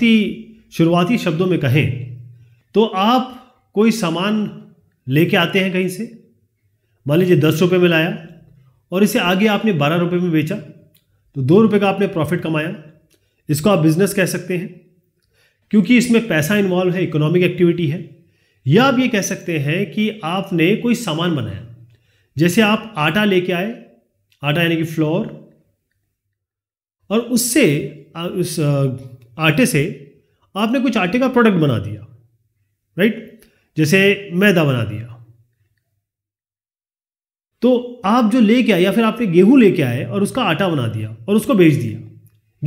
बहुत ही शुरुआती शब्दों में कहें तो आप कोई सामान लेके आते हैं कहीं से मान लीजिए दस रुपये में लाया और इसे आगे आपने बारह रुपये में बेचा तो दो रुपये का आपने प्रॉफिट कमाया इसको आप बिज़नेस कह सकते हैं क्योंकि इसमें पैसा इन्वॉल्व है इकोनॉमिक एक्टिविटी है या आप ये कह सकते हैं कि आपने कोई सामान बनाया जैसे आप आटा लेके आए आटा यानी कि फ्लोर और उससे उस आटे से आपने कुछ आटे का प्रोडक्ट बना दिया राइट जैसे मैदा बना दिया तो आप जो लेके आए या फिर आपने गेहूं लेके आए और उसका आटा बना दिया और उसको बेच दिया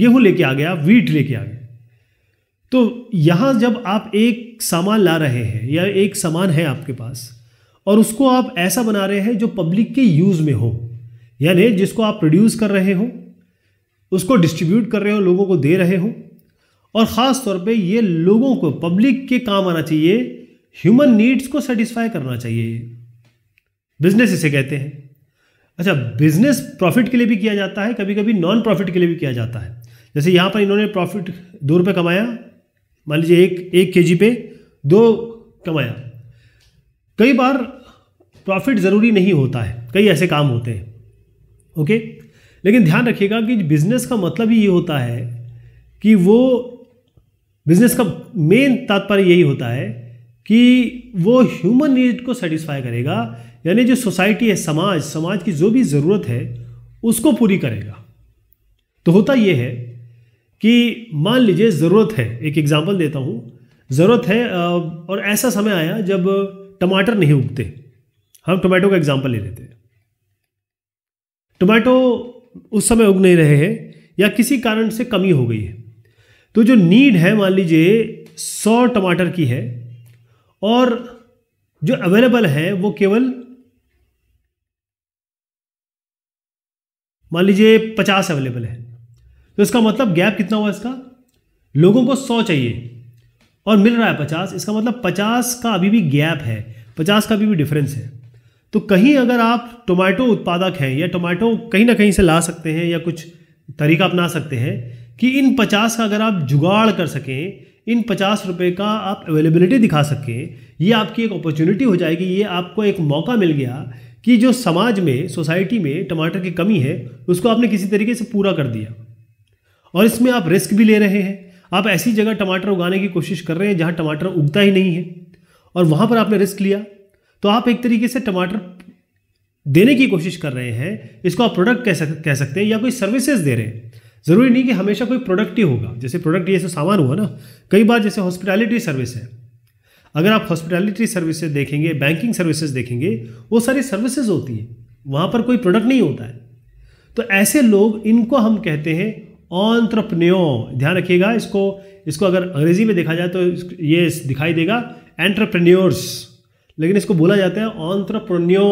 गेहूं लेके आ गया वीट लेके आ गए तो यहां जब आप एक सामान ला रहे हैं या एक सामान है आपके पास और उसको आप ऐसा बना रहे हैं जो पब्लिक के यूज़ में हो यानी जिसको आप प्रोड्यूस कर रहे हो उसको डिस्ट्रीब्यूट कर रहे हो लोगों को दे रहे हो और ख़ास तौर पे ये लोगों को पब्लिक के काम आना चाहिए ह्यूमन नीड्स को सेटिस्फाई करना चाहिए बिजनेस इसे कहते हैं अच्छा बिजनेस प्रॉफिट के लिए भी किया जाता है कभी कभी नॉन प्रॉफिट के लिए भी किया जाता है जैसे यहाँ पर इन्होंने प्रॉफिट दो रुपये कमाया मान लीजिए एक एक के जी पे दो कमाया कई बार प्रॉफिट ज़रूरी नहीं होता है कई ऐसे काम होते हैं ओके लेकिन ध्यान रखिएगा कि बिजनेस का मतलब ही ये होता है कि वो बिजनेस का मेन तात्पर्य यही होता है कि वो ह्यूमन नीड को सेटिस्फाई करेगा यानी जो सोसाइटी है समाज समाज की जो भी ज़रूरत है उसको पूरी करेगा तो होता ये है कि मान लीजिए ज़रूरत है एक एग्ज़ाम्पल देता हूँ ज़रूरत है और ऐसा समय आया जब टमाटर नहीं उगते हम टोमेटो का एग्ज़ाम्पल ले लेते हैं टोमेटो उस समय उग नहीं रहे हैं या किसी कारण से कमी हो गई है तो जो नीड है मान लीजिए सौ टमाटर की है और जो अवेलेबल है वो केवल मान लीजिए पचास अवेलेबल है तो इसका मतलब गैप कितना हुआ इसका लोगों को सौ चाहिए और मिल रहा है पचास इसका मतलब पचास का अभी भी गैप है पचास का अभी भी डिफरेंस है तो कहीं अगर आप टोमेटो उत्पादक हैं या टोमेटो कहीं ना कहीं से ला सकते हैं या कुछ तरीका अपना सकते हैं कि इन पचास का अगर आप जुगाड़ कर सकें इन पचास रुपये का आप अवेलेबिलिटी दिखा सकें ये आपकी एक अपॉर्चुनिटी हो जाएगी ये आपको एक मौका मिल गया कि जो समाज में सोसाइटी में टमाटर की कमी है उसको आपने किसी तरीके से पूरा कर दिया और इसमें आप रिस्क भी ले रहे हैं आप ऐसी जगह टमाटर उगाने की कोशिश कर रहे हैं जहाँ टमाटर उगता ही नहीं है और वहाँ पर आपने रिस्क लिया तो आप एक तरीके से टमाटर देने की कोशिश कर रहे हैं इसको आप प्रोडक्ट कह सक कह सकते हैं या कोई सर्विसेज दे रहे हैं ज़रूरी नहीं कि हमेशा कोई प्रोडक्ट ही होगा जैसे प्रोडक्ट जैसे सामान हुआ ना कई बार जैसे हॉस्पिटैलिटी सर्विस है अगर आप हॉस्पिटैलिटी सर्विसेज देखेंगे बैंकिंग सर्विसेज देखेंगे वो सारी सर्विसेज होती है वहाँ पर कोई प्रोडक्ट नहीं होता है तो ऐसे लोग इनको हम कहते हैं ऑन्ट्रप्रन्यो ध्यान रखिएगा इसको इसको अगर अंग्रेजी में देखा जाए तो ये दिखाई देगा एंट्रप्रन्योर्स लेकिन इसको बोला जाता है ऑन्ट्रप्रन्यो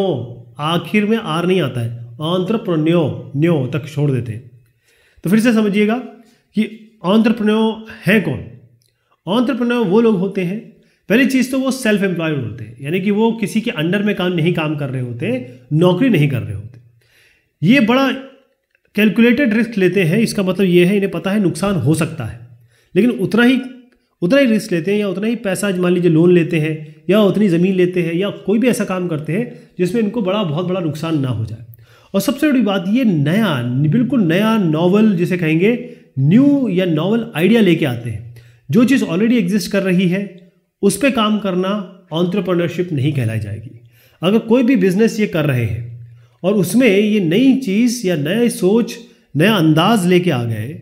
आखिर में आर नहीं आता है ऑन्ट्रप्रन्यो न्यो तक छोड़ देते हैं तो फिर से समझिएगा कि ऑन्त्रप्रनोर है कौन ऑन्त्रप्रनोर वो लोग होते हैं पहली चीज़ तो वो सेल्फ एम्प्लॉयड होते हैं यानी कि वो किसी के अंडर में काम नहीं काम कर रहे होते नौकरी नहीं कर रहे होते ये बड़ा कैलकुलेटेड रिस्क लेते हैं इसका मतलब ये है इन्हें पता है नुकसान हो सकता है लेकिन उतना ही उतना ही रिस्क लेते हैं या उतना ही पैसा मान लीजिए लोन लेते हैं या उतनी ज़मीन लेते हैं या कोई भी ऐसा काम करते हैं जिसमें इनको बड़ा बहुत बड़ा नुकसान ना हो जाए और सबसे बड़ी बात ये नया बिल्कुल नया नॉवल जिसे कहेंगे न्यू या नॉवल आइडिया लेके आते हैं जो चीज़ ऑलरेडी एग्जिस्ट कर रही है उस पर काम करना ऑन्ट्रप्रनरशिप नहीं कहलाई जाएगी अगर कोई भी बिजनेस ये कर रहे हैं और उसमें ये नई चीज़ या नया सोच नया अंदाज लेके आ गए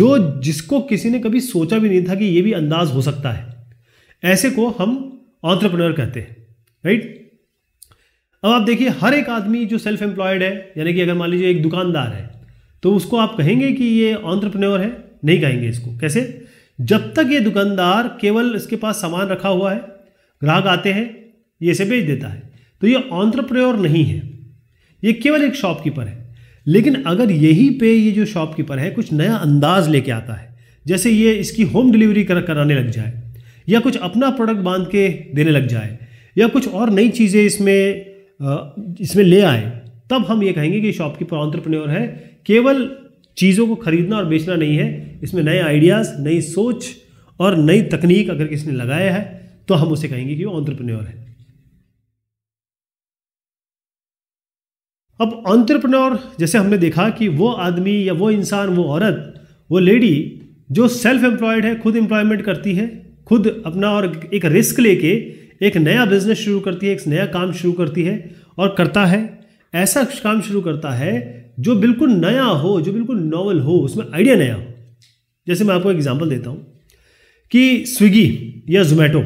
जो जिसको किसी ने कभी सोचा भी नहीं था कि ये भी अंदाज हो सकता है ऐसे को हम ऑन्ट्रप्रनर कहते हैं राइट अब आप देखिए हर एक आदमी जो सेल्फ एम्प्लॉयड है यानी कि अगर मान लीजिए एक दुकानदार है तो उसको आप कहेंगे कि ये ऑन्ट्रप्रनोर है नहीं कहेंगे इसको कैसे जब तक ये दुकानदार केवल इसके पास सामान रखा हुआ है ग्राहक आते हैं ये इसे बेच देता है तो ये ऑन्ट्रप्रनोर नहीं है ये केवल एक शॉपकीपर है लेकिन अगर यही पे ये जो शॉपकीपर है कुछ नया अंदाज लेके आता है जैसे ये इसकी होम डिलीवरी कर कराने लग जाए या कुछ अपना प्रोडक्ट बांध के देने लग जाए या कुछ और नई चीज़ें इसमें इसमें ले आए तब हम ये कहेंगे कि शॉपकीपर ऑन्टरप्रन्योर है केवल चीज़ों को खरीदना और बेचना नहीं है इसमें नए आइडियाज़ नई सोच और नई तकनीक अगर किसी ने लगाया है तो हम उसे कहेंगे कि वो ऑन्टरप्रन्योर है अब ऑन्टरप्रन्योर जैसे हमने देखा कि वो आदमी या वो इंसान वो औरत वो लेडी जो सेल्फ एम्प्लॉयड है खुद एम्प्लॉयमेंट करती है खुद अपना और एक रिस्क लेके एक नया बिजनेस शुरू करती है एक नया काम शुरू करती है और करता है ऐसा काम शुरू करता है जो बिल्कुल नया हो जो बिल्कुल नॉवल हो उसमें आइडिया नया हो जैसे मैं आपको एग्जाम्पल देता हूँ कि स्विगी या जोमेटो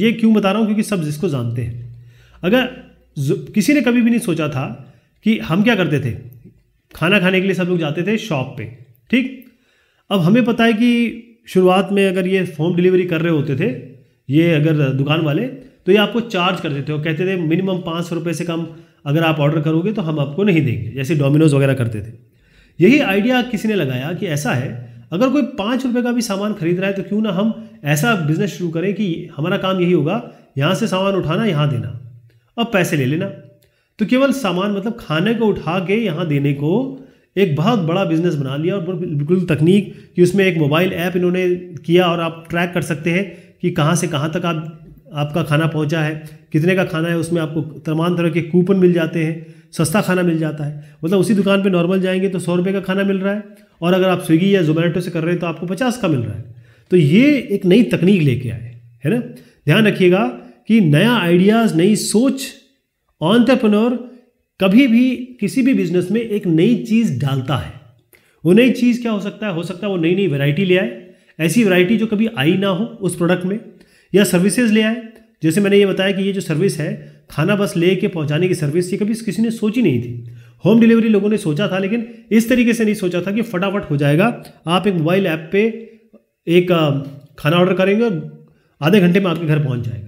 ये क्यों बता रहा हूँ क्योंकि सब जिसको जानते हैं अगर किसी ने कभी भी नहीं सोचा था कि हम क्या करते थे खाना खाने के लिए सब लोग जाते थे शॉप पे ठीक अब हमें पता है कि शुरुआत में अगर ये होम डिलीवरी कर रहे होते थे ये अगर दुकान वाले तो ये आपको चार्ज कर देते हो कहते थे मिनिमम पाँच सौ रुपये से कम अगर आप ऑर्डर करोगे तो हम आपको नहीं देंगे जैसे डोमिनोज वगैरह करते थे यही आइडिया किसी ने लगाया कि ऐसा है अगर कोई पाँच रुपये का भी सामान खरीद रहा है तो क्यों ना हम ऐसा बिजनेस शुरू करें कि हमारा काम यही होगा यहाँ से सामान उठाना यहाँ देना और पैसे ले लेना तो केवल सामान मतलब खाने को उठा के यहाँ देने को एक बहुत बड़ा बिजनेस बना लिया और बिल्कुल तकनीक कि उसमें एक मोबाइल ऐप इन्होंने किया और आप ट्रैक कर सकते हैं कि कहाँ से कहाँ तक आप आपका खाना पहुँचा है कितने का खाना है उसमें आपको तमाम तरह के कूपन मिल जाते हैं सस्ता खाना मिल जाता है मतलब उसी दुकान पर नॉर्मल जाएंगे तो सौ रुपये का खाना मिल रहा है और अगर आप स्विगी या जोमेटो से कर रहे हैं तो आपको पचास का मिल रहा है तो ये एक नई तकनीक लेके आए है ना ध्यान रखिएगा कि नया आइडियाज़ नई सोच ऑन्टरप्रनोर कभी भी किसी भी बिजनेस में एक नई चीज़ डालता है वो नई चीज़ क्या हो सकता है हो सकता है वो नई नई वैरायटी ले आए ऐसी वैरायटी जो कभी आई ना हो उस प्रोडक्ट में या सर्विसेज ले आए जैसे मैंने ये बताया कि ये जो सर्विस है खाना बस ले के पहुँचाने की सर्विस ये कभी किसी ने सोची नहीं थी होम डिलीवरी लोगों ने सोचा था लेकिन इस तरीके से नहीं सोचा था कि फटाफट हो जाएगा आप एक मोबाइल ऐप पे एक खाना ऑर्डर करेंगे और आधे घंटे में आपके घर पहुंच जाएगा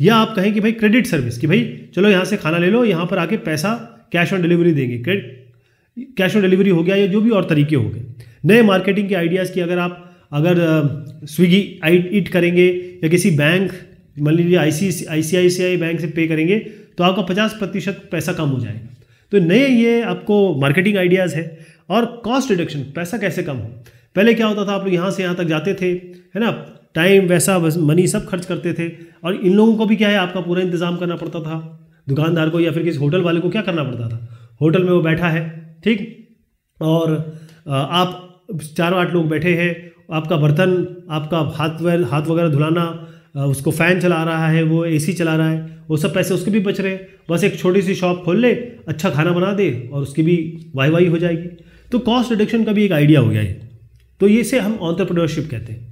या आप कहें कि भाई क्रेडिट सर्विस कि भाई चलो यहाँ से खाना ले लो यहाँ पर आके पैसा कैश ऑन डिलीवरी देंगे क्रेडिट कैश ऑन डिलीवरी हो गया या जो भी और तरीके हो गए नए मार्केटिंग के आइडियाज़ की अगर आप अगर स्विगी इट करेंगे या किसी बैंक मान लीजिए आई सी आई सी आई सी आई बैंक से पे करेंगे तो आपका पचास प्रतिशत पैसा कम हो जाएगा तो नए ये आपको मार्केटिंग आइडियाज़ है और कॉस्ट रिडक्शन पैसा कैसे कम हो पहले क्या होता था आप लोग यहाँ से यहाँ तक जाते थे है ना टाइम वैसा मनी सब खर्च करते थे और इन लोगों को भी क्या है आपका पूरा इंतज़ाम करना पड़ता था दुकानदार को या फिर किसी होटल वाले को क्या करना पड़ता था होटल में वो बैठा है ठीक और आप चार आठ लोग बैठे हैं आपका बर्तन आपका हाथ हाथ वगैरह धुलाना उसको फ़ैन चला रहा है वो एसी चला रहा है वो सब पैसे उसके भी बच रहे हैं बस एक छोटी सी शॉप खोल ले अच्छा खाना बना दे और उसकी भी वाई वाई हो जाएगी तो कॉस्ट रिडक्शन का भी एक आइडिया हो गया है तो ये से हम ऑन्टरप्रनरशिप कहते हैं